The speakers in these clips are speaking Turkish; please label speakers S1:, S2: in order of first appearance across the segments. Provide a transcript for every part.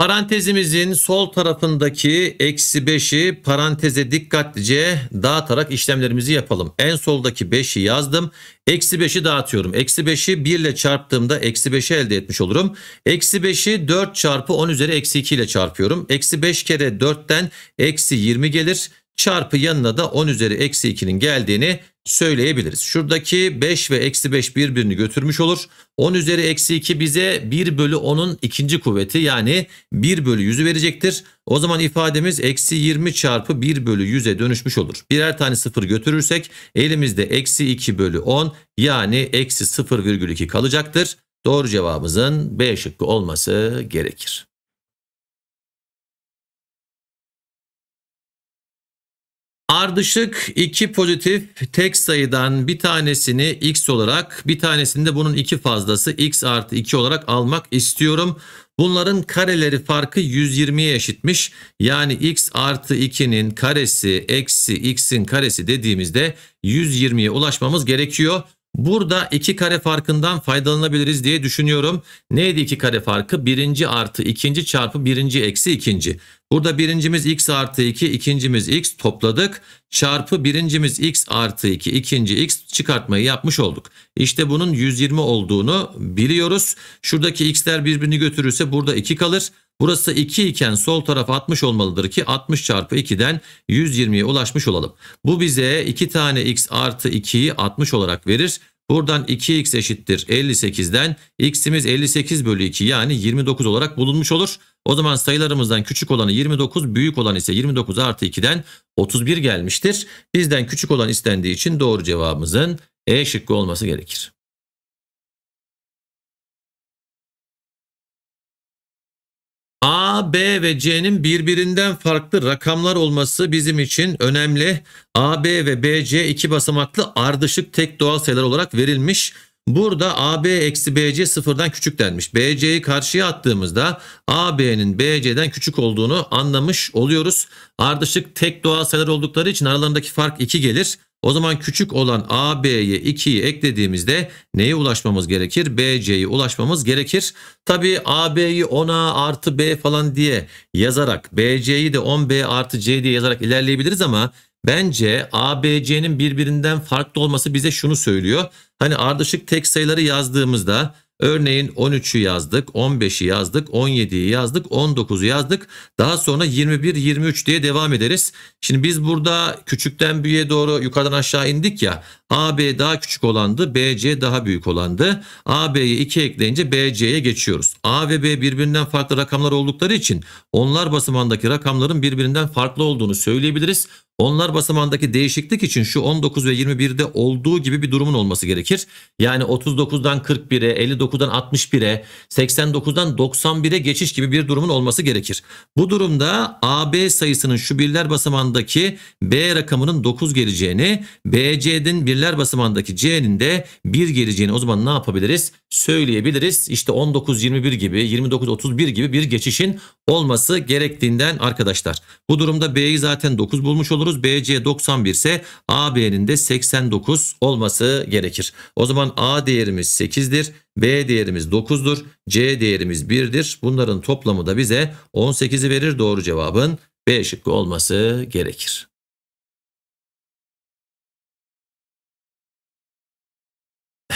S1: Parantezimizin sol tarafındaki eksi 5'i paranteze dikkatlice dağıtarak işlemlerimizi yapalım. En soldaki 5'i yazdım. Eksi 5'i dağıtıyorum. Eksi 5'i 1 ile çarptığımda eksi 5'i elde etmiş olurum. Eksi 5'i 4 çarpı 10 üzeri eksi 2 ile çarpıyorum. Eksi 5 kere 4'ten eksi 20 gelir. Çarpı yanına da 10 üzeri eksi 2'nin geldiğini söyleyebiliriz. Şuradaki 5 ve eksi 5 birbirini götürmüş olur. 10 üzeri eksi 2 bize 1 bölü 10'un ikinci kuvveti yani 1 bölü 100'ü verecektir. O zaman ifademiz eksi 20 çarpı 1 bölü 100'e dönüşmüş olur. Birer tane 0 götürürsek elimizde eksi 2 bölü 10 yani eksi 0,2 kalacaktır.
S2: Doğru cevabımızın B şıkkı olması gerekir. Ardışık iki
S1: pozitif tek sayıdan bir tanesini x olarak bir tanesini de bunun iki fazlası x artı 2 olarak almak istiyorum. Bunların kareleri farkı 120'ye eşitmiş. Yani x artı 2'nin karesi eksi x'in karesi dediğimizde 120'ye ulaşmamız gerekiyor. Burada iki kare farkından faydalanabiliriz diye düşünüyorum. Neydi iki kare farkı? Birinci artı ikinci çarpı birinci eksi ikinci. Burada birincimiz x artı 2, ikincimiz x topladık. Çarpı birincimiz x artı 2, ikinci x çıkartmayı yapmış olduk. İşte bunun 120 olduğunu biliyoruz. Şuradaki x'ler birbirini götürürse burada 2 kalır. Burası 2 iken sol taraf 60 olmalıdır ki 60 çarpı 2'den 120'ye ulaşmış olalım. Bu bize 2 tane x artı 2'yi 60 olarak verir. Buradan 2x eşittir 58'den x'imiz 58 bölü 2 yani 29 olarak bulunmuş olur. O zaman sayılarımızdan küçük olanı 29, büyük olan ise 29 artı 2'den 31 gelmiştir. Bizden küçük olan
S2: istendiği için doğru cevabımızın E şıkkı olması gerekir. A, B ve C'nin
S1: birbirinden farklı rakamlar olması bizim için önemli. A, B ve B, C iki basamaklı ardışık tek doğal sayılar olarak verilmiş. Burada AB eksi BC sıfırdan küçük denmiş. BC'yi karşıya attığımızda AB'nin BC'den küçük olduğunu anlamış oluyoruz. Ardışık tek doğal sayılar oldukları için aralarındaki fark 2 gelir. O zaman küçük olan AB'ye 2'yi eklediğimizde neye ulaşmamız gerekir? BC'ye ulaşmamız gerekir. Tabii AB'yi 10A artı B falan diye yazarak BC'yi de 10B artı C diye yazarak ilerleyebiliriz ama Bence ABC'nin birbirinden farklı olması bize şunu söylüyor. Hani ardışık tek sayıları yazdığımızda Örneğin 13'ü yazdık, 15'i yazdık, 17'yi yazdık, 19'u yazdık. Daha sonra 21, 23 diye devam ederiz. Şimdi biz burada küçükten büyüğe doğru yukarıdan aşağı indik ya. AB daha küçük olandı, BC daha büyük olandı. AB'yi 2 ekleyince BC'ye geçiyoruz. A ve B birbirinden farklı rakamlar oldukları için onlar basamandaki rakamların birbirinden farklı olduğunu söyleyebiliriz. Onlar basamandaki değişiklik için şu 19 ve 21'de olduğu gibi bir durumun olması gerekir. Yani 39'dan 41'e, 59'dan 61'e, 89'dan 91'e geçiş gibi bir durumun olması gerekir. Bu durumda AB sayısının şu birler basamandaki B rakamının 9 geleceğini, BC'din birler basamandaki C'nin de 1 geleceğini o zaman ne yapabiliriz? Söyleyebiliriz. İşte 19-21 gibi, 29-31 gibi bir geçişin olması gerektiğinden arkadaşlar. Bu durumda B'yi zaten 9 bulmuş oluruz buluruz. BC 91 ise AB'nin de 89 olması gerekir. O zaman A değerimiz 8'dir. B değerimiz 9'dur. C değerimiz 1'dir. Bunların toplamı da bize 18'i verir. Doğru
S2: cevabın B şıkkı olması gerekir.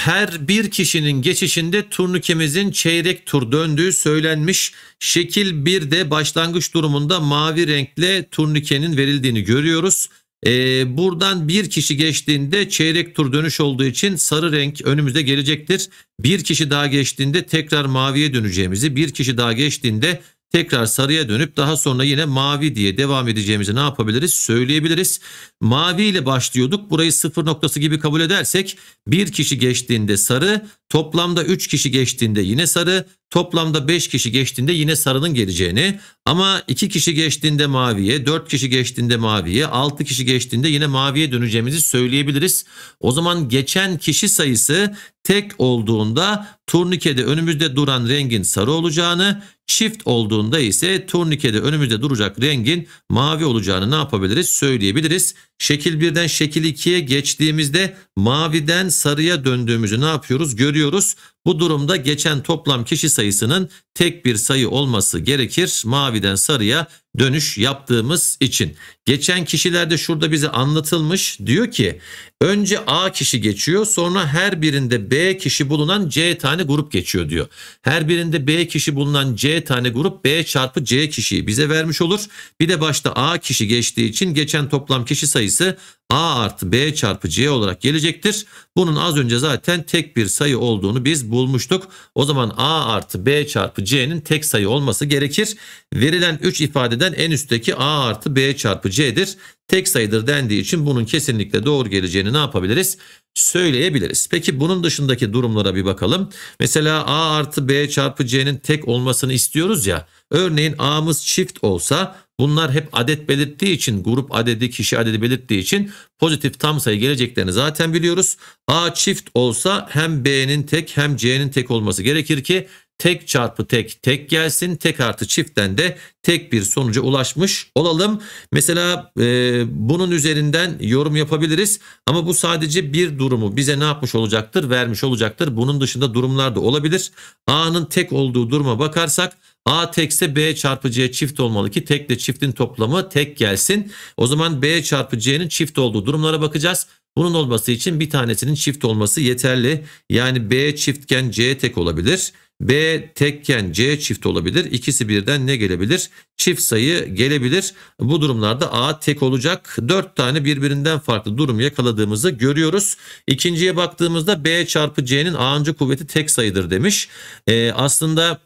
S2: her bir kişinin geçişinde
S1: turnikemizin çeyrek tur döndüğü söylenmiş. Şekil 1'de başlangıç durumunda mavi renkle turnikenin verildiğini görüyoruz. Ee, buradan bir kişi geçtiğinde çeyrek tur dönüş olduğu için sarı renk önümüzde gelecektir. Bir kişi daha geçtiğinde tekrar maviye döneceğimizi, bir kişi daha geçtiğinde tekrar sarıya dönüp daha sonra yine mavi diye devam edeceğimizi ne yapabiliriz? Söyleyebiliriz. Mavi ile başlıyorduk. Burayı sıfır noktası gibi kabul edersek bir kişi geçtiğinde sarı, toplamda 3 kişi geçtiğinde yine sarı, toplamda 5 kişi geçtiğinde yine sarının geleceğini ama 2 kişi geçtiğinde maviye, 4 kişi geçtiğinde maviye, 6 kişi geçtiğinde yine maviye döneceğimizi söyleyebiliriz. O zaman geçen kişi sayısı tek olduğunda turnikede önümüzde duran rengin sarı olacağını, Çift olduğunda ise turnikede önümüzde duracak rengin mavi olacağını ne yapabiliriz söyleyebiliriz. Şekil 1'den şekil 2'ye geçtiğimizde maviden sarıya döndüğümüzü ne yapıyoruz görüyoruz. Bu durumda geçen toplam kişi sayısının tek bir sayı olması gerekir maviden sarıya dönüş yaptığımız için. Geçen kişilerde şurada bize anlatılmış diyor ki Önce A kişi geçiyor sonra her birinde B kişi bulunan C tane grup geçiyor diyor. Her birinde B kişi bulunan C tane grup B çarpı C kişiyi bize vermiş olur. Bir de başta A kişi geçtiği için geçen toplam kişi sayısı A artı B çarpı C olarak gelecektir. Bunun az önce zaten tek bir sayı olduğunu biz bulmuştuk. O zaman A artı B çarpı C'nin tek sayı olması gerekir. Verilen 3 ifadeden en üstteki A artı B çarpı C'dir tek sayıdır dendiği için bunun kesinlikle doğru geleceğini ne yapabiliriz? Söyleyebiliriz. Peki bunun dışındaki durumlara bir bakalım. Mesela A artı B çarpı C'nin tek olmasını istiyoruz ya. Örneğin A'mız çift olsa bunlar hep adet belirttiği için grup adedi kişi adedi belirttiği için pozitif tam sayı geleceklerini zaten biliyoruz. A çift olsa hem B'nin tek hem C'nin tek olması gerekir ki tek çarpı tek tek gelsin. Tek artı çiftten de tek bir sonuca ulaşmış olalım. Mesela e, bunun üzerinden yorum yapabiliriz ama bu sadece bir durumu bize ne yapmış olacaktır vermiş olacaktır. Bunun dışında durumlar da olabilir. A'nın tek olduğu duruma bakarsak A tekse B çarpı C çift olmalı ki tekle çiftin toplamı tek gelsin. O zaman B çarpı C'nin çift olduğu durumlara bakacağız. Bunun olması için bir tanesinin çift olması yeterli. Yani B çiftken C tek olabilir. B tekken C çift olabilir. İkisi birden ne gelebilir? Çift sayı gelebilir. Bu durumlarda A tek olacak. 4 tane birbirinden farklı durum yakaladığımızı görüyoruz. İkinciye baktığımızda B çarpı C'nin A'ncı kuvveti tek sayıdır demiş. Ee, aslında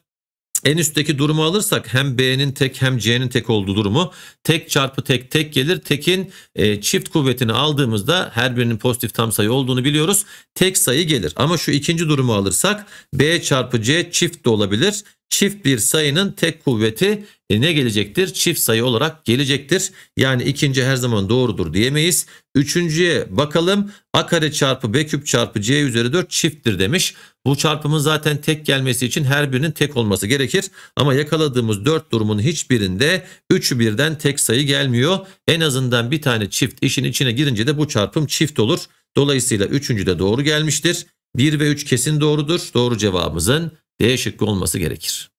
S1: en üstteki durumu alırsak hem B'nin tek hem C'nin tek olduğu durumu tek çarpı tek tek gelir. Tekin e, çift kuvvetini aldığımızda her birinin pozitif tam sayı olduğunu biliyoruz. Tek sayı gelir. Ama şu ikinci durumu alırsak B çarpı C çift de olabilir çift bir sayının tek kuvveti e, ne gelecektir? Çift sayı olarak gelecektir. Yani ikinci her zaman doğrudur diyemeyiz. Üçüncüye bakalım. A kare çarpı B küp çarpı C üzeri 4 çifttir demiş. Bu çarpımın zaten tek gelmesi için her birinin tek olması gerekir. Ama yakaladığımız 4 durumun hiçbirinde 3'ü birden tek sayı gelmiyor. En azından bir tane çift işin içine girince de bu çarpım çift olur. Dolayısıyla üçüncü de doğru gelmiştir. 1 ve 3 kesin doğrudur. Doğru cevabımızın
S2: D şıkkı olması gerekir.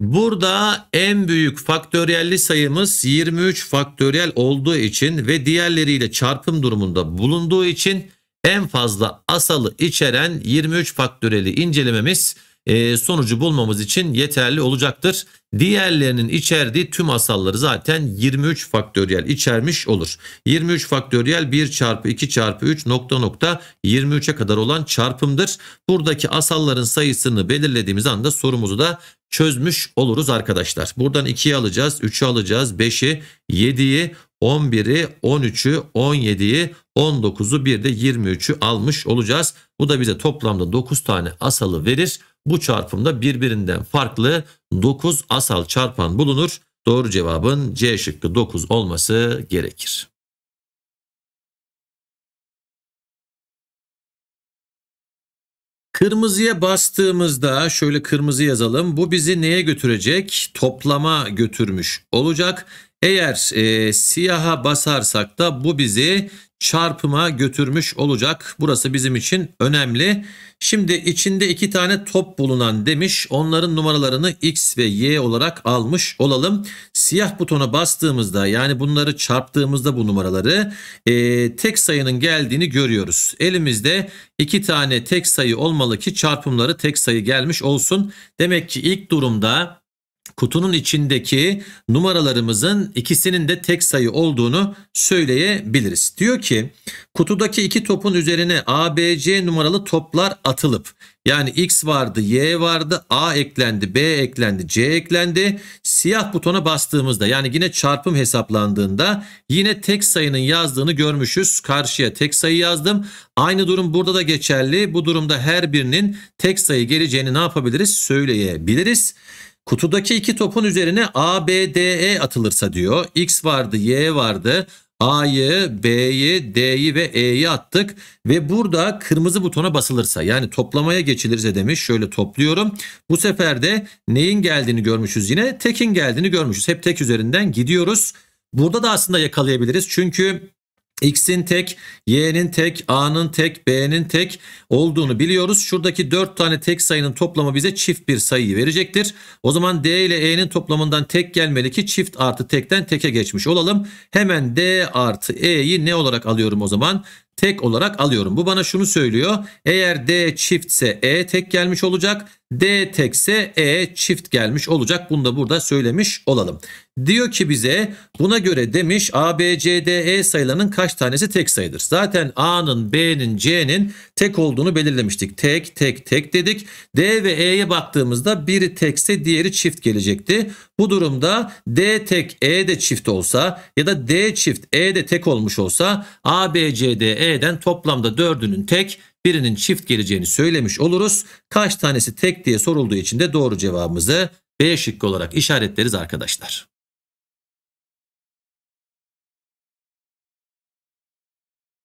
S2: Burada en büyük faktöriyelli sayımız
S1: 23 faktöriyel olduğu için ve diğerleriyle çarpım durumunda bulunduğu için en fazla asalı içeren 23 faktöriyeli incelememiz e, sonucu bulmamız için yeterli olacaktır. Diğerlerinin içerdiği tüm asalları zaten 23 faktöriyel içermiş olur. 23 faktöriyel 1 çarpı 2 çarpı 3 nokta nokta 23'e kadar olan çarpımdır. Buradaki asalların sayısını belirlediğimiz anda sorumuzu da çözmüş oluruz arkadaşlar. Buradan 2'yi alacağız, 3'ü alacağız, 5'i, 7'yi, 11'i, 13'ü, 17'yi, 19'u bir de 23'ü almış olacağız. Bu da bize toplamda 9 tane asalı verir. Bu çarpımda birbirinden farklı 9 asal çarpan bulunur. Doğru cevabın C
S2: şıkkı 9 olması gerekir. Kırmızıya bastığımızda şöyle
S1: kırmızı yazalım. Bu bizi neye götürecek? Toplama götürmüş olacak. Eğer e, siyaha basarsak da bu bizi çarpıma götürmüş olacak. Burası bizim için önemli. Şimdi içinde iki tane top bulunan demiş. Onların numaralarını X ve Y olarak almış olalım. Siyah butona bastığımızda yani bunları çarptığımızda bu numaraları e, tek sayının geldiğini görüyoruz. Elimizde iki tane tek sayı olmalı ki çarpımları tek sayı gelmiş olsun. Demek ki ilk durumda kutunun içindeki numaralarımızın ikisinin de tek sayı olduğunu söyleyebiliriz. Diyor ki kutudaki iki topun üzerine ABC numaralı toplar atılıp yani X vardı, Y vardı, A eklendi, B eklendi, C eklendi. Siyah butona bastığımızda yani yine çarpım hesaplandığında yine tek sayının yazdığını görmüşüz. Karşıya tek sayı yazdım. Aynı durum burada da geçerli. Bu durumda her birinin tek sayı geleceğini ne yapabiliriz? Söyleyebiliriz. Kutudaki iki topun üzerine A, B, D, E atılırsa diyor. X vardı, Y vardı. A'yı, B'yi, D'yi ve E'yi attık ve burada kırmızı butona basılırsa yani toplamaya geçilirse demiş. Şöyle topluyorum. Bu sefer de neyin geldiğini görmüşüz yine. Tekin geldiğini görmüşüz. Hep tek üzerinden gidiyoruz. Burada da aslında yakalayabiliriz. Çünkü X'in tek, Y'nin tek, A'nın tek, B'nin tek olduğunu biliyoruz. Şuradaki 4 tane tek sayının toplamı bize çift bir sayıyı verecektir. O zaman D ile E'nin toplamından tek gelmeli ki çift artı tekten teke geçmiş olalım. Hemen D artı E'yi ne olarak alıyorum o zaman? Tek olarak alıyorum. Bu bana şunu söylüyor. Eğer D çiftse E tek gelmiş olacak. D tekse E çift gelmiş olacak. Bunu da burada söylemiş olalım. Diyor ki bize buna göre demiş A, B, C, D, E sayılarının kaç tanesi tek sayıdır? Zaten A'nın, B'nin, C'nin tek olduğunu belirlemiştik. Tek, tek, tek dedik. D ve E'ye baktığımızda biri tekse diğeri çift gelecekti. Bu durumda D tek E de çift olsa ya da D çift E de tek olmuş olsa A, B, C, D, E'den toplamda dördünün tek birinin çift geleceğini söylemiş oluruz. Kaç tanesi tek diye sorulduğu için
S2: de doğru cevabımızı B şıkkı olarak işaretleriz arkadaşlar.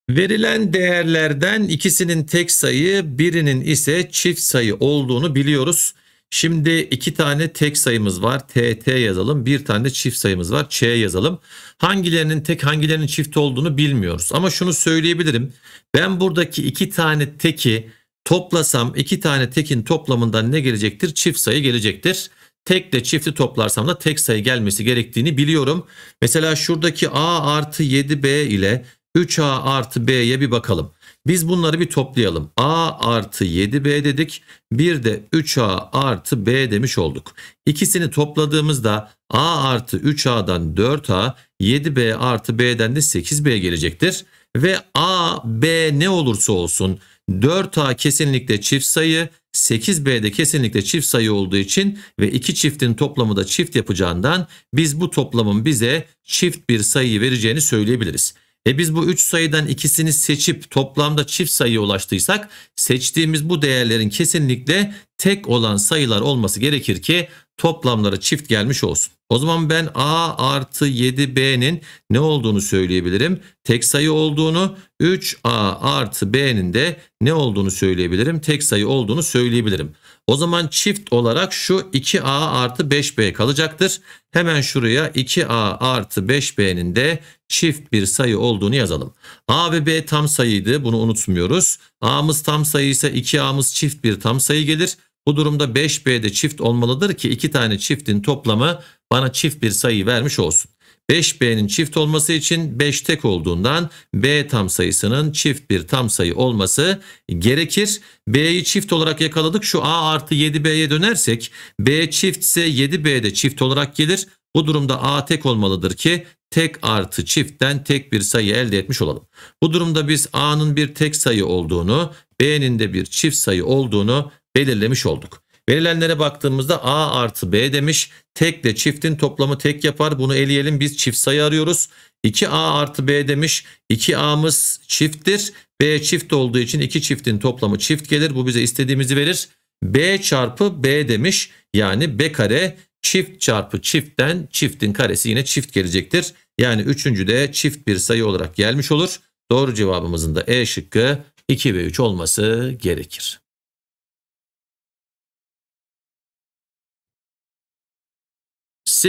S2: Verilen değerlerden
S1: ikisinin tek sayı, birinin ise çift sayı olduğunu biliyoruz. Şimdi iki tane tek sayımız var. TT yazalım. Bir tane de çift sayımız var. Ç yazalım. Hangilerinin tek hangilerinin çift olduğunu bilmiyoruz. Ama şunu söyleyebilirim. Ben buradaki iki tane teki toplasam iki tane tekin toplamından ne gelecektir? Çift sayı gelecektir. Tekle çifti toplarsam da tek sayı gelmesi gerektiğini biliyorum. Mesela şuradaki A artı 7B ile 3A artı B'ye bir bakalım. Biz bunları bir toplayalım. A artı 7B dedik. Bir de 3A artı B demiş olduk. İkisini topladığımızda A artı 3A'dan 4A, 7B artı B'den de 8B gelecektir. Ve A, B ne olursa olsun 4A kesinlikle çift sayı, 8 b de kesinlikle çift sayı olduğu için ve iki çiftin toplamı da çift yapacağından biz bu toplamın bize çift bir sayıyı vereceğini söyleyebiliriz. E biz bu 3 sayıdan ikisini seçip toplamda çift sayıya ulaştıysak seçtiğimiz bu değerlerin kesinlikle tek olan sayılar olması gerekir ki toplamlara çift gelmiş olsun. O zaman ben A artı 7B'nin ne olduğunu söyleyebilirim? Tek sayı olduğunu 3A artı B'nin de ne olduğunu söyleyebilirim? Tek sayı olduğunu söyleyebilirim. O zaman çift olarak şu 2A artı 5B kalacaktır. Hemen şuraya 2A artı 5B'nin de çift bir sayı olduğunu yazalım. A ve B tam sayıydı bunu unutmuyoruz. A'mız tam sayı ise 2A'mız çift bir tam sayı gelir. Bu durumda 5B de çift olmalıdır ki iki tane çiftin toplamı bana çift bir sayı vermiş olsun. 5B'nin çift olması için 5 tek olduğundan B tam sayısının çift bir tam sayı olması gerekir. B'yi çift olarak yakaladık. Şu A artı 7B'ye dönersek B çiftse 7B de çift olarak gelir. Bu durumda A tek olmalıdır ki tek artı çiftten tek bir sayı elde etmiş olalım. Bu durumda biz A'nın bir tek sayı olduğunu, B'nin de bir çift sayı olduğunu belirlemiş olduk. Verilenlere baktığımızda A artı B demiş. Tek de çiftin toplamı tek yapar. Bunu eleyelim. Biz çift sayı arıyoruz. 2A artı B demiş. 2A'mız çifttir. B çift olduğu için iki çiftin toplamı çift gelir. Bu bize istediğimizi verir. B çarpı B demiş. Yani B kare çift çarpı çiftten çiftin karesi yine çift gelecektir. Yani üçüncü de çift bir sayı olarak gelmiş olur. Doğru cevabımızın da E şıkkı
S2: 2 ve 3 olması gerekir.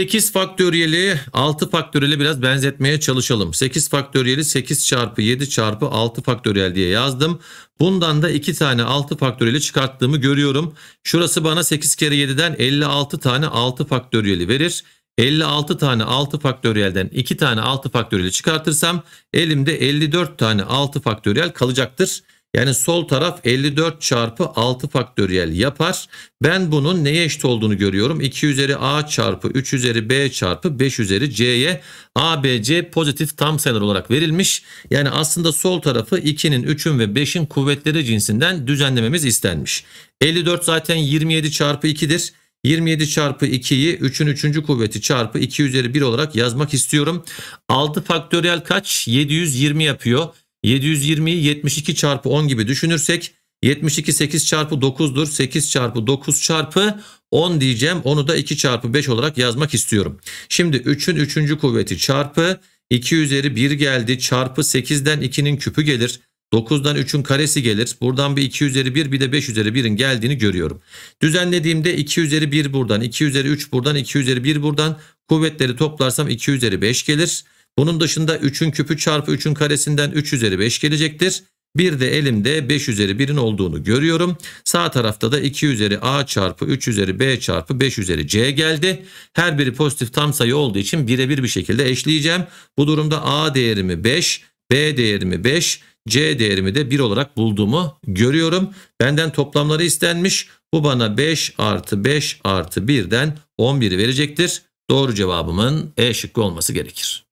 S2: 8 faktöriyeli 6 faktöriyeli
S1: biraz benzetmeye çalışalım. 8 faktöriyeli 8 çarpı 7 çarpı 6 faktöriyel diye yazdım. Bundan da 2 tane 6 faktöriyeli çıkarttığımı görüyorum. Şurası bana 8 kere 7'den 56 tane 6 faktöriyeli verir. 56 tane 6 faktöriyelden 2 tane 6 faktöriyeli çıkartırsam elimde 54 tane 6 faktöriyel kalacaktır. Yani sol taraf 54 çarpı 6 faktöriyel yapar. Ben bunun neye eşit olduğunu görüyorum. 2 üzeri a çarpı 3 üzeri b çarpı 5 üzeri c'ye abc pozitif tam sayılar olarak verilmiş. Yani aslında sol tarafı 2'nin 3'ün ve 5'in kuvvetleri cinsinden düzenlememiz istenmiş. 54 zaten 27 çarpı 2'dir. 27 çarpı 2'yi 3'ün 3. kuvveti çarpı 2 üzeri 1 olarak yazmak istiyorum. 6 faktöriyel kaç? 720 yapıyor. 720'yi 72 çarpı 10 gibi düşünürsek 72 8 çarpı 9'dur. 8 çarpı 9 çarpı 10 diyeceğim. Onu da 2 çarpı 5 olarak yazmak istiyorum. Şimdi 3'ün 3. kuvveti çarpı 2 üzeri 1 geldi. Çarpı 8'den 2'nin küpü gelir. 9'dan 3'ün karesi gelir. Buradan bir 2 üzeri 1 bir de 5 üzeri 1'in geldiğini görüyorum. Düzenlediğimde 2 üzeri 1 buradan, 2 üzeri 3 buradan, 2 üzeri 1 buradan. Kuvvetleri toplarsam 2 üzeri 5 gelir. Bunun dışında 3'ün küpü çarpı 3'ün karesinden 3 üzeri 5 gelecektir. Bir de elimde 5 üzeri 1'in olduğunu görüyorum. Sağ tarafta da 2 üzeri a çarpı 3 üzeri b çarpı 5 üzeri c geldi. Her biri pozitif tam sayı olduğu için birebir bir şekilde eşleyeceğim. Bu durumda a değerimi 5, b değerimi 5, c değerimi de 1 olarak bulduğumu görüyorum. Benden toplamları istenmiş. Bu bana 5 artı
S2: 5 artı 1'den 11'i verecektir. Doğru cevabımın E şıkkı olması gerekir.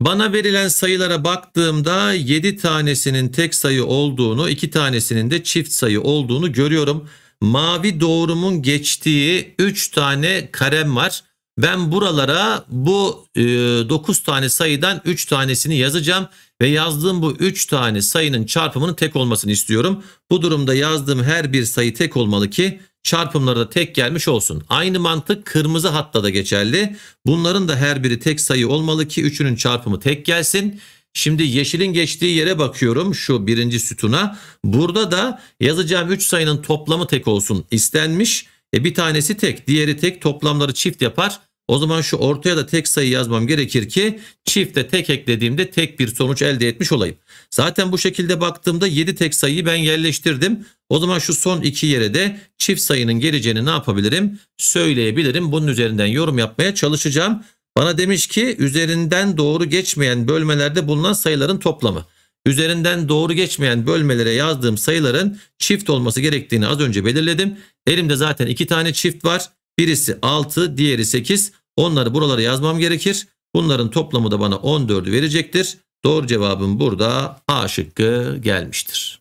S2: Bana verilen sayılara baktığımda 7 tanesinin tek sayı olduğunu, 2
S1: tanesinin de çift sayı olduğunu görüyorum. Mavi doğrumun geçtiği 3 tane karem var. Ben buralara bu e, 9 tane sayıdan 3 tanesini yazacağım ve yazdığım bu 3 tane sayının çarpımının tek olmasını istiyorum. Bu durumda yazdığım her bir sayı tek olmalı ki çarpımları da tek gelmiş olsun. Aynı mantık kırmızı hatta da geçerli. Bunların da her biri tek sayı olmalı ki üçünün çarpımı tek gelsin. Şimdi yeşilin geçtiği yere bakıyorum şu birinci sütuna. Burada da yazacağım 3 sayının toplamı tek olsun istenmiş. E bir tanesi tek diğeri tek toplamları çift yapar. O zaman şu ortaya da tek sayı yazmam gerekir ki çifte tek eklediğimde tek bir sonuç elde etmiş olayım. Zaten bu şekilde baktığımda 7 tek sayıyı ben yerleştirdim. O zaman şu son iki yere de çift sayının geleceğini ne yapabilirim? Söyleyebilirim. Bunun üzerinden yorum yapmaya çalışacağım. Bana demiş ki üzerinden doğru geçmeyen bölmelerde bulunan sayıların toplamı. Üzerinden doğru geçmeyen bölmelere yazdığım sayıların çift olması gerektiğini az önce belirledim. Elimde zaten iki tane çift var. Birisi 6, diğeri 8. Onları buralara yazmam gerekir. Bunların toplamı da bana
S2: 14'ü verecektir. Doğru cevabım burada A şıkkı gelmiştir.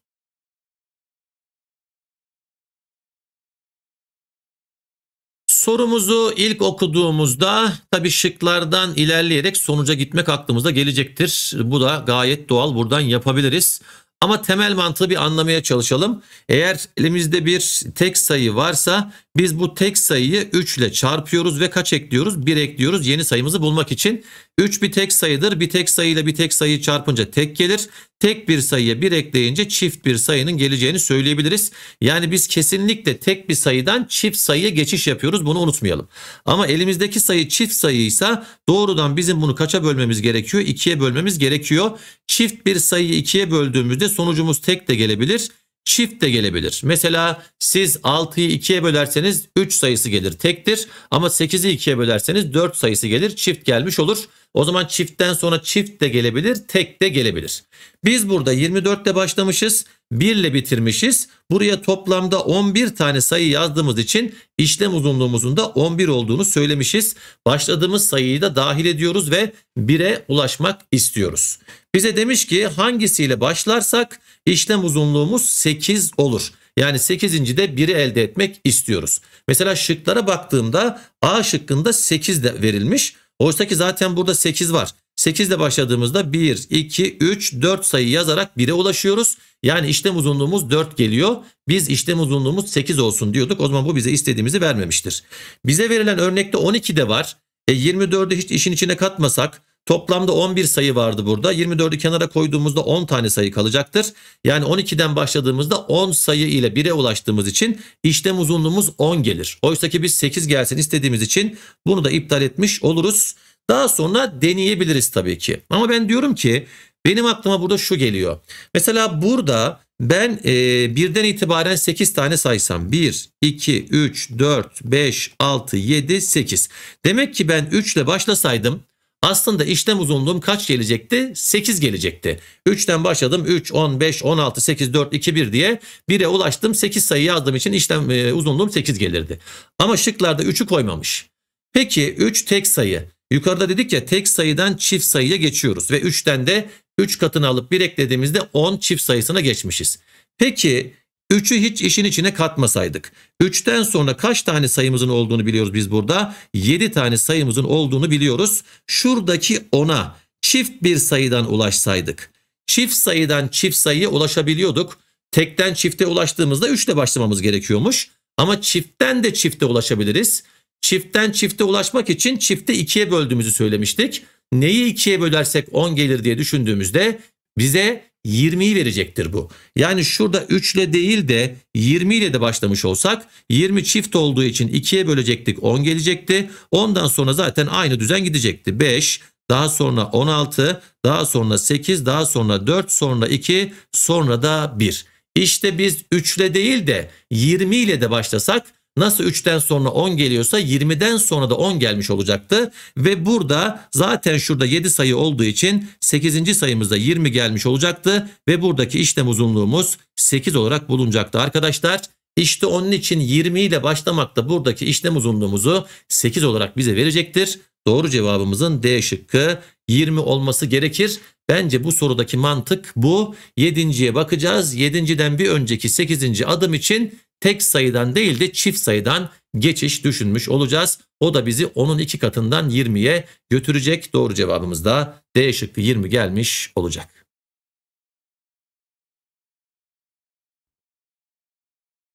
S2: Sorumuzu ilk okuduğumuzda tabii şıklardan ilerleyerek sonuca gitmek aklımıza
S1: gelecektir. Bu da gayet doğal buradan yapabiliriz. Ama temel mantığı bir anlamaya çalışalım. Eğer elimizde bir tek sayı varsa biz bu tek sayıyı 3 ile çarpıyoruz ve kaç ekliyoruz? 1 ekliyoruz yeni sayımızı bulmak için. 3 bir tek sayıdır. Bir tek sayıyla bir tek sayı çarpınca tek gelir. Tek bir sayıya bir ekleyince çift bir sayının geleceğini söyleyebiliriz. Yani biz kesinlikle tek bir sayıdan çift sayıya geçiş yapıyoruz. Bunu unutmayalım. Ama elimizdeki sayı çift sayıysa doğrudan bizim bunu kaça bölmemiz gerekiyor? 2'ye bölmemiz gerekiyor. Çift bir sayıyı 2'ye böldüğümüzde sonucumuz tek de gelebilir çift de gelebilir. Mesela siz 6'yı 2'ye bölerseniz 3 sayısı gelir tektir ama 8'i 2'ye bölerseniz 4 sayısı gelir çift gelmiş olur. O zaman çiftten sonra çift de gelebilir, tek de gelebilir. Biz burada 24'te başlamışız, 1 ile bitirmişiz. Buraya toplamda 11 tane sayı yazdığımız için işlem uzunluğumuzun da 11 olduğunu söylemişiz. Başladığımız sayıyı da dahil ediyoruz ve 1'e ulaşmak istiyoruz. Bize demiş ki hangisiyle başlarsak işlem uzunluğumuz 8 olur. Yani 8. de 1'i elde etmek istiyoruz. Mesela şıklara baktığımda A şıkkında 8 de verilmiş. Oysa ki zaten burada 8 var. 8 ile başladığımızda 1, 2, 3, 4 sayı yazarak 1'e ulaşıyoruz. Yani işlem uzunluğumuz 4 geliyor. Biz işlem uzunluğumuz 8 olsun diyorduk. O zaman bu bize istediğimizi vermemiştir. Bize verilen örnekte 12 de var. E 24'ü hiç işin içine katmasak Toplamda 11 sayı vardı burada. 24'ü kenara koyduğumuzda 10 tane sayı kalacaktır. Yani 12'den başladığımızda 10 sayı ile 1'e ulaştığımız için işlem uzunluğumuz 10 gelir. Oysaki ki biz 8 gelsin istediğimiz için bunu da iptal etmiş oluruz. Daha sonra deneyebiliriz tabii ki. Ama ben diyorum ki benim aklıma burada şu geliyor. Mesela burada ben e, birden itibaren 8 tane saysam 1, 2, 3, 4, 5, 6, 7, 8. Demek ki ben 3 ile başlasaydım aslında işlem uzunluğum kaç gelecekti? 8 gelecekti. 3'ten başladım. 3, 10, 5, 16, 8, 4, 2, 1 diye 1'e ulaştım. 8 sayı yazdığım için işlem e, uzunluğum 8 gelirdi. Ama şıklarda 3'ü koymamış. Peki 3 tek sayı. Yukarıda dedik ya tek sayıdan çift sayıya geçiyoruz. Ve 3'ten de 3 katını alıp 1 eklediğimizde 10 çift sayısına geçmişiz. Peki Üçü hiç işin içine katmasaydık. Üçten sonra kaç tane sayımızın olduğunu biliyoruz biz burada? Yedi tane sayımızın olduğunu biliyoruz. Şuradaki ona çift bir sayıdan ulaşsaydık. Çift sayıdan çift sayıya ulaşabiliyorduk. Tekten çifte ulaştığımızda üçle başlamamız gerekiyormuş. Ama çiftten de çifte ulaşabiliriz. Çiftten çifte ulaşmak için çifte ikiye böldüğümüzü söylemiştik. Neyi ikiye bölersek on gelir diye düşündüğümüzde bize 20'yi verecektir bu. Yani şurada 3 ile değil de 20 ile de başlamış olsak 20 çift olduğu için 2'ye bölecektik 10 gelecekti. Ondan sonra zaten aynı düzen gidecekti. 5 daha sonra 16 daha sonra 8 daha sonra 4 sonra 2 sonra da 1. İşte biz 3 ile değil de 20 ile de başlasak Nasıl 3'ten sonra 10 geliyorsa 20'den sonra da 10 gelmiş olacaktı. Ve burada zaten şurada 7 sayı olduğu için 8. sayımızda 20 gelmiş olacaktı. Ve buradaki işlem uzunluğumuz 8 olarak bulunacaktı arkadaşlar. İşte onun için 20 ile başlamak da buradaki işlem uzunluğumuzu 8 olarak bize verecektir. Doğru cevabımızın D şıkkı 20 olması gerekir. Bence bu sorudaki mantık bu. 7.ye bakacağız. 7.den bir önceki 8. adım için tek sayıdan değil de çift sayıdan geçiş düşünmüş olacağız. O da bizi onun iki katından 20'ye götürecek. Doğru cevabımız da D
S2: şıkkı 20 gelmiş olacak.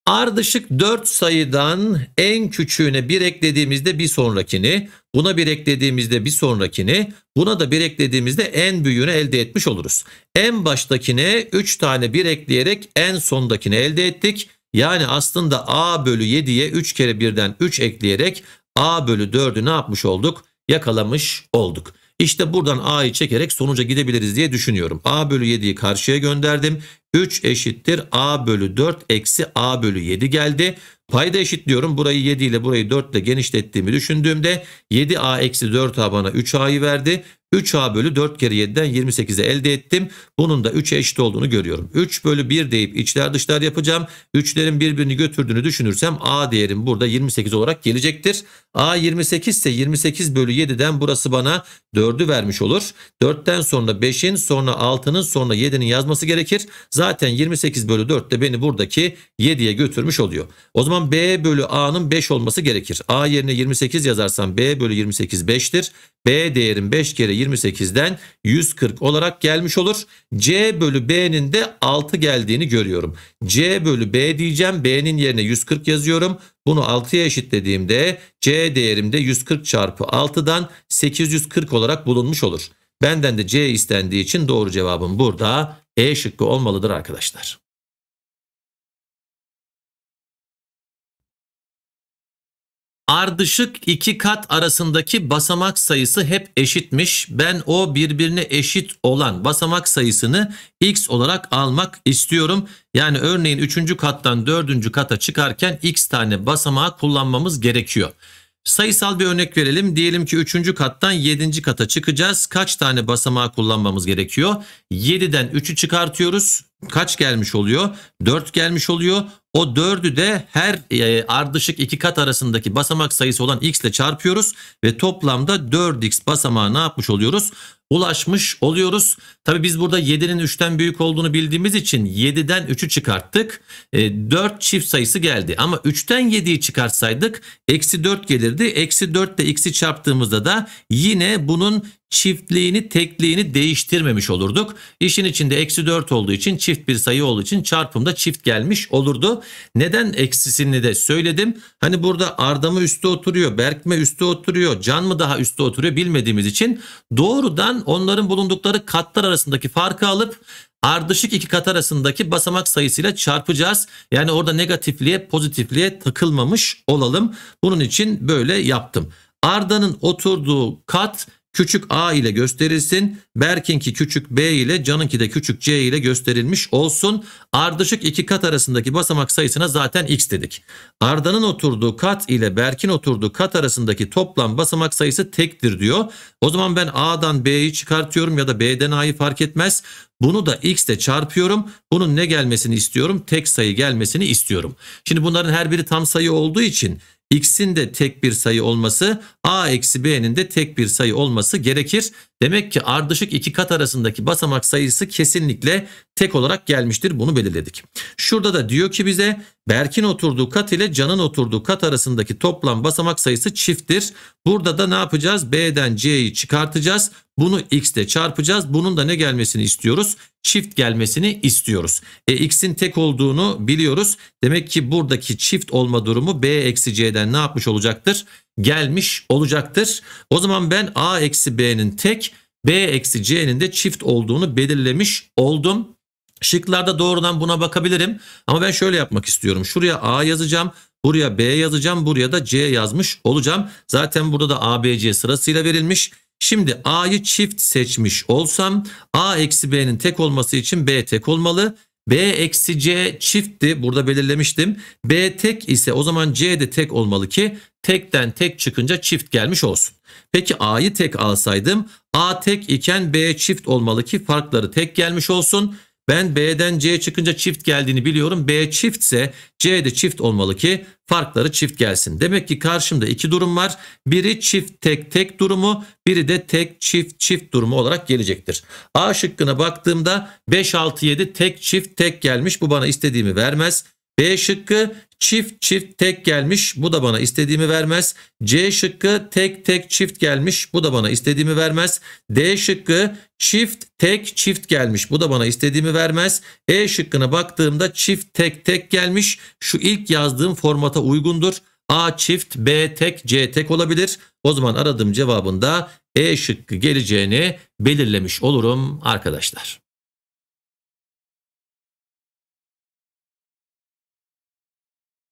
S2: Ardışık 4 sayıdan en küçüğüne bir
S1: eklediğimizde bir sonrakini, buna bir eklediğimizde bir sonrakini, buna da bir eklediğimizde en büyüğünü elde etmiş oluruz. En baştakine 3 tane bir ekleyerek en sondakini elde ettik. Yani aslında a bölü 7'ye 3 kere birden 3 ekleyerek a bölü 4'ü ne yapmış olduk? Yakalamış olduk. İşte buradan a'yı çekerek sonuca gidebiliriz diye düşünüyorum. a bölü 7'yi karşıya gönderdim. 3 eşittir a bölü 4 eksi a bölü 7 geldi. Payda eşitliyorum. Burayı 7 ile burayı 4 ile genişlettiğimi düşündüğümde 7a eksi 4a bana 3a'yı verdi. 3A bölü 4 kere 7'den 28'i elde ettim. Bunun da 3'e eşit olduğunu görüyorum. 3 bölü 1 deyip içler dışlar yapacağım. 3'lerin birbirini götürdüğünü düşünürsem A değerim burada 28 olarak gelecektir. A 28 ise 28 bölü 7'den burası bana 4'ü vermiş olur. 4'ten sonra 5'in sonra 6'nın sonra 7'nin yazması gerekir. Zaten 28 bölü 4 de beni buradaki 7'ye götürmüş oluyor. O zaman B bölü A'nın 5 olması gerekir. A yerine 28 yazarsam B bölü 28 5'tir. B değerim 5 kere 28'den 140 olarak gelmiş olur. C bölü B'nin de 6 geldiğini görüyorum. C bölü B diyeceğim. B'nin yerine 140 yazıyorum. Bunu 6'ya eşitlediğimde C değerimde 140 çarpı 6'dan 840 olarak bulunmuş olur. Benden de
S2: C istendiği için doğru cevabım burada E şıkkı olmalıdır arkadaşlar. Ardışık iki kat arasındaki basamak sayısı hep eşitmiş. Ben o birbirine
S1: eşit olan basamak sayısını x olarak almak istiyorum. Yani örneğin üçüncü kattan dördüncü kata çıkarken x tane basamağı kullanmamız gerekiyor. Sayısal bir örnek verelim. Diyelim ki üçüncü kattan yedinci kata çıkacağız. Kaç tane basamağı kullanmamız gerekiyor? 7'den üçü çıkartıyoruz kaç gelmiş oluyor? 4 gelmiş oluyor. O 4'ü de her e, ardışık iki kat arasındaki basamak sayısı olan x ile çarpıyoruz ve toplamda 4x basamağı ne yapmış oluyoruz? Ulaşmış oluyoruz. Tabi biz burada 7'nin 3'ten büyük olduğunu bildiğimiz için 7'den 3'ü çıkarttık. E, 4 çift sayısı geldi ama 3'ten 7'yi çıkarsaydık eksi 4 gelirdi. Eksi 4 ile x'i çarptığımızda da yine bunun çiftliğini tekliğini değiştirmemiş olurduk. İşin içinde eksi 4 olduğu için çift bir sayı olduğu için çarpımda çift gelmiş olurdu. Neden eksisini de söyledim. Hani burada Arda mı üstte oturuyor, Berk mi üstte oturuyor, Can mı daha üstte oturuyor bilmediğimiz için doğrudan onların bulundukları katlar arasındaki farkı alıp ardışık iki kat arasındaki basamak sayısıyla çarpacağız. Yani orada negatifliğe pozitifliğe takılmamış olalım. Bunun için böyle yaptım. Arda'nın oturduğu kat küçük a ile gösterilsin. Berk'inki küçük b ile Can'ınki de küçük c ile gösterilmiş olsun. Ardışık iki kat arasındaki basamak sayısına zaten x dedik. Arda'nın oturduğu kat ile Berk'in oturduğu kat arasındaki toplam basamak sayısı tektir diyor. O zaman ben a'dan b'yi çıkartıyorum ya da b'den a'yı fark etmez. Bunu da x ile çarpıyorum. Bunun ne gelmesini istiyorum? Tek sayı gelmesini istiyorum. Şimdi bunların her biri tam sayı olduğu için x'in de tek bir sayı olması a eksi b'nin de tek bir sayı olması gerekir. Demek ki ardışık iki kat arasındaki basamak sayısı kesinlikle tek olarak gelmiştir. Bunu belirledik. Şurada da diyor ki bize Berk'in oturduğu kat ile Can'ın oturduğu kat arasındaki toplam basamak sayısı çifttir. Burada da ne yapacağız? B'den C'yi çıkartacağız. Bunu x ile çarpacağız. Bunun da ne gelmesini istiyoruz? Çift gelmesini istiyoruz. E, x'in tek olduğunu biliyoruz. Demek ki buradaki çift olma durumu b eksi c'den ne yapmış olacaktır? Gelmiş olacaktır. O zaman ben a eksi b'nin tek b eksi c'nin de çift olduğunu belirlemiş oldum. Şıklarda doğrudan buna bakabilirim. Ama ben şöyle yapmak istiyorum. Şuraya a yazacağım. Buraya B yazacağım. Buraya da C yazmış olacağım. Zaten burada da ABC sırasıyla verilmiş. Şimdi A'yı çift seçmiş olsam A eksi B'nin tek olması için B tek olmalı. B eksi C çiftti burada belirlemiştim. B tek ise o zaman C de tek olmalı ki tekten tek çıkınca çift gelmiş olsun. Peki A'yı tek alsaydım A tek iken B çift olmalı ki farkları tek gelmiş olsun. Ben B'den C'ye çıkınca çift geldiğini biliyorum. B çiftse C'de çift olmalı ki farkları çift gelsin. Demek ki karşımda iki durum var. Biri çift tek tek durumu, biri de tek çift çift durumu olarak gelecektir. A şıkkına baktığımda 5 6 7 tek çift tek gelmiş. Bu bana istediğimi vermez. B şıkkı çift çift tek gelmiş bu da bana istediğimi vermez. C şıkkı tek tek çift gelmiş bu da bana istediğimi vermez. D şıkkı çift tek çift gelmiş bu da bana istediğimi vermez. E şıkkına baktığımda çift tek tek gelmiş şu ilk yazdığım formata uygundur. A çift B tek C tek olabilir. O zaman aradığım cevabında E şıkkı geleceğini belirlemiş
S2: olurum arkadaşlar.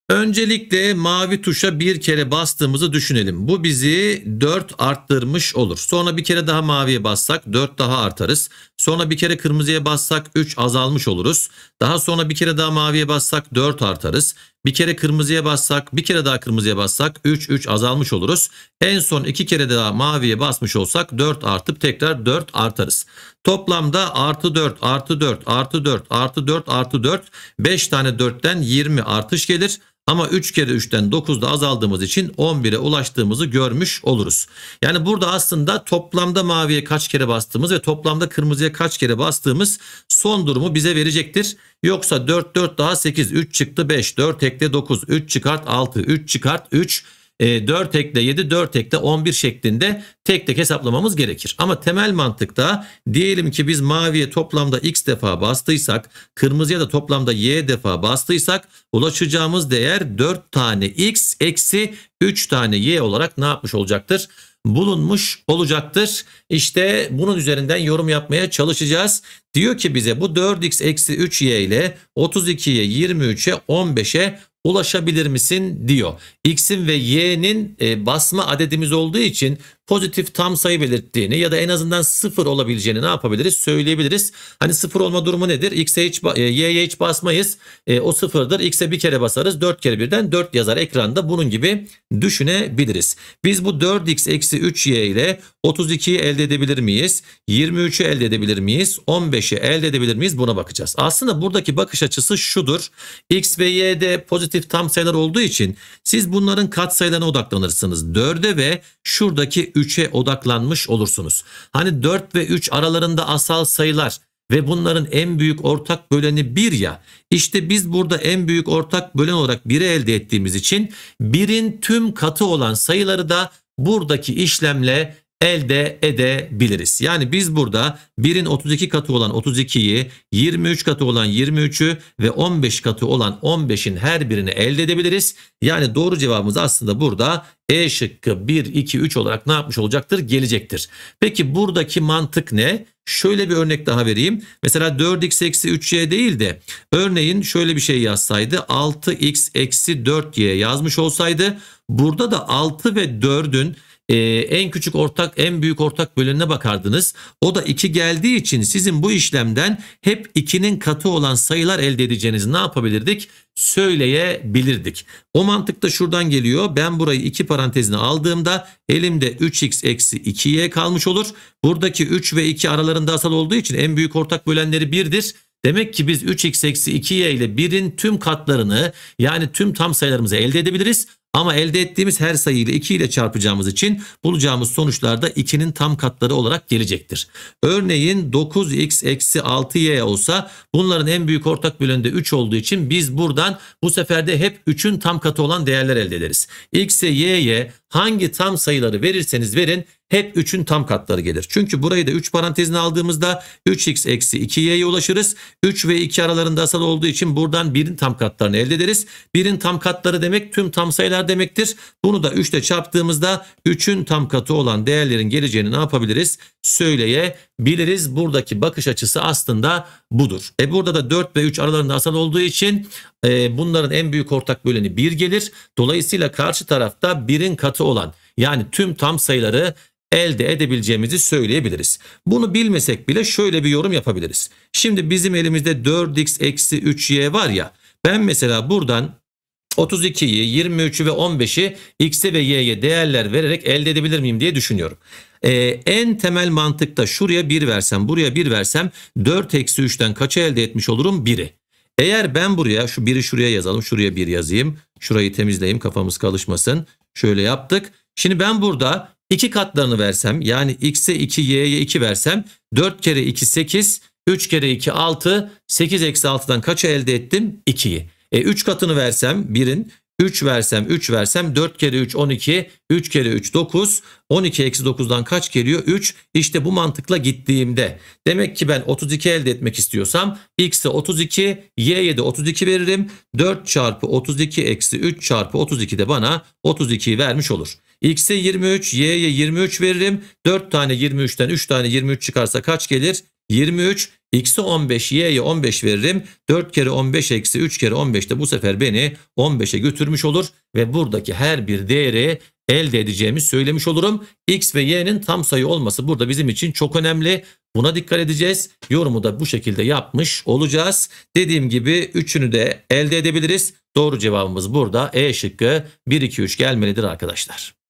S2: Öncelikle mavi tuşa bir kere bastığımızı
S1: düşünelim. Bu bizi 4 arttırmış olur. Sonra bir kere daha maviye bassak 4 daha artarız. Sonra bir kere kırmızıya bassak 3 azalmış oluruz. Daha sonra bir kere daha maviye bassak 4 artarız. Bir kere kırmızıya bassak, bir kere daha kırmızıya bassak 3 3 azalmış oluruz. En son 2 kere daha maviye basmış olsak 4 artıp tekrar 4 artarız. Toplamda artı 4 artı 4 artı 4 artı 4 artı 4 5 tane 4'ten 20 artış gelir. Ama 3 kere 3'ten 9'da azaldığımız için 11'e ulaştığımızı görmüş oluruz. Yani burada aslında toplamda maviye kaç kere bastığımız ve toplamda kırmızıya kaç kere bastığımız son durumu bize verecektir. Yoksa 4 4 daha 8 3 çıktı 5 4 ekle 9 3 çıkart 6 3 çıkart 3 4 e, ekle 7 4 ekle 11 şeklinde tek tek hesaplamamız gerekir. Ama temel mantıkta diyelim ki biz maviye toplamda x defa bastıysak kırmızıya da toplamda y defa bastıysak ulaşacağımız değer 4 tane x eksi 3 tane y olarak ne yapmış olacaktır? bulunmuş olacaktır. İşte bunun üzerinden yorum yapmaya çalışacağız. Diyor ki bize bu 4x eksi 3y ile 32'ye 23'e 15'e ulaşabilir misin diyor. X'in ve Y'nin e, basma adedimiz olduğu için pozitif tam sayı belirttiğini ya da en azından sıfır olabileceğini ne yapabiliriz söyleyebiliriz. Hani sıfır olma durumu nedir? X'e hiç, e, Y'ye hiç basmayız. E, o sıfırdır. X'e bir kere basarız. 4 kere birden 4 yazar ekranda. Bunun gibi düşünebiliriz. Biz bu 4x eksi 3y ile 32'yi elde edebilir miyiz? 23'ü elde edebilir miyiz? 15'i elde edebilir miyiz? Buna bakacağız. Aslında buradaki bakış açısı şudur. X ve Y'de pozitif tam sayılar olduğu için siz bunların katsayılarına odaklanırsınız. 4'e ve şuradaki 3'e odaklanmış olursunuz. Hani 4 ve 3 aralarında asal sayılar ve bunların en büyük ortak böleni 1 ya. İşte biz burada en büyük ortak bölen olarak 1'i elde ettiğimiz için 1'in tüm katı olan sayıları da buradaki işlemle elde edebiliriz. Yani biz burada 1'in 32 katı olan 32'yi, 23 katı olan 23'ü ve 15 katı olan 15'in her birini elde edebiliriz. Yani doğru cevabımız aslında burada E şıkkı 1, 2, 3 olarak ne yapmış olacaktır? Gelecektir. Peki buradaki mantık ne? Şöyle bir örnek daha vereyim. Mesela 4x eksi 3y değil de örneğin şöyle bir şey yazsaydı 6x eksi 4y yazmış olsaydı burada da 6 ve 4'ün e, en küçük ortak en büyük ortak bölününe bakardınız. O da 2 geldiği için sizin bu işlemden hep 2'nin katı olan sayılar elde edeceğinizi ne yapabilirdik? Söyleyebilirdik. O mantık da şuradan geliyor. Ben burayı 2 parantezine aldığımda elimde 3x eksi 2y kalmış olur. Buradaki 3 ve 2 aralarında asal olduğu için en büyük ortak bölenleri 1'dir. Demek ki biz 3x eksi 2y ile 1'in tüm katlarını yani tüm tam sayılarımızı elde edebiliriz. Ama elde ettiğimiz her sayıyı 2 ile çarpacağımız için bulacağımız sonuçlarda da 2'nin tam katları olarak gelecektir. Örneğin 9x eksi 6y olsa bunların en büyük ortak bölünde 3 olduğu için biz buradan bu sefer de hep 3'ün tam katı olan değerler elde ederiz. x'e y'ye hangi tam sayıları verirseniz verin hep 3'ün tam katları gelir. Çünkü burayı da 3 parantezine aldığımızda 3x eksi 2y'ye ulaşırız. 3 ve 2 aralarında asal olduğu için buradan 1'in tam katlarını elde ederiz. 1'in tam katları demek tüm tam sayılar demektir. Bunu da 3 ile çarptığımızda 3'ün tam katı olan değerlerin geleceğini ne yapabiliriz? Söyleye biliriz. Buradaki bakış açısı aslında budur. E burada da 4 ve 3 aralarında asal olduğu için e, bunların en büyük ortak böleni 1 gelir. Dolayısıyla karşı tarafta 1'in katı olan yani tüm tam sayıları elde edebileceğimizi söyleyebiliriz. Bunu bilmesek bile şöyle bir yorum yapabiliriz. Şimdi bizim elimizde 4x eksi 3y var ya ben mesela buradan 32'yi, 23'ü ve 15'i x'e ve y'ye değerler vererek elde edebilir miyim diye düşünüyorum. Ee, en temel mantıkta şuraya 1 versem, buraya 1 versem 4 eksi 3'ten kaça elde etmiş olurum? 1'i. Eğer ben buraya şu 1'i şuraya yazalım, şuraya 1 yazayım. Şurayı temizleyeyim kafamız kalışmasın. Şöyle yaptık. Şimdi ben burada 2 katlarını versem yani x'e 2, y'ye 2 versem 4 kere 2 8, 3 kere 2 6, 8 eksi 6'dan kaça elde ettim? 2'yi. E, 3 katını versem 1'in 3 versem 3 versem 4 kere 3 12 3 kere 3 9 12 eksi 9'dan kaç geliyor 3 işte bu mantıkla gittiğimde demek ki ben 32 elde etmek istiyorsam x'e 32 y'ye de 32 veririm 4 çarpı 32 eksi 3 çarpı 32 de bana 32'yi vermiş olur. X'e 23 y'ye 23 veririm 4 tane 23'ten 3 tane 23 çıkarsa kaç gelir 23 X'e 15, Y'ye 15 veririm. 4 kere 15 eksi 3 kere 15 de bu sefer beni 15'e götürmüş olur. Ve buradaki her bir değeri elde edeceğimi söylemiş olurum. X ve Y'nin tam sayı olması burada bizim için çok önemli. Buna dikkat edeceğiz. Yorumu da bu şekilde yapmış olacağız. Dediğim gibi üçünü de elde
S2: edebiliriz. Doğru cevabımız burada E şıkkı 1, 2, 3 gelmelidir arkadaşlar.